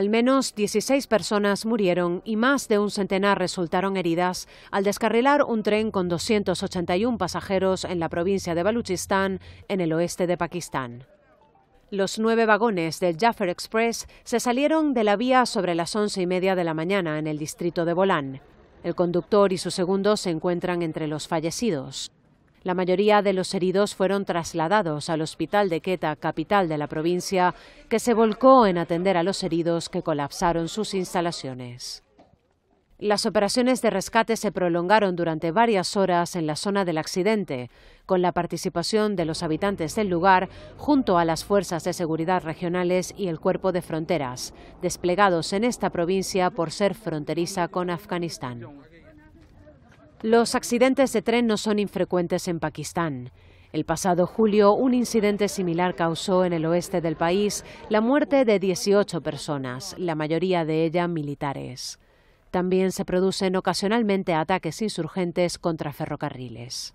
Al menos 16 personas murieron y más de un centenar resultaron heridas al descarrilar un tren con 281 pasajeros en la provincia de Baluchistán, en el oeste de Pakistán. Los nueve vagones del Jaffer Express se salieron de la vía sobre las once y media de la mañana en el distrito de Bolán. El conductor y su segundo se encuentran entre los fallecidos. La mayoría de los heridos fueron trasladados al hospital de Queta, capital de la provincia, que se volcó en atender a los heridos que colapsaron sus instalaciones. Las operaciones de rescate se prolongaron durante varias horas en la zona del accidente, con la participación de los habitantes del lugar junto a las fuerzas de seguridad regionales y el cuerpo de fronteras, desplegados en esta provincia por ser fronteriza con Afganistán. Los accidentes de tren no son infrecuentes en Pakistán. El pasado julio, un incidente similar causó en el oeste del país la muerte de 18 personas, la mayoría de ellas militares. También se producen ocasionalmente ataques insurgentes contra ferrocarriles.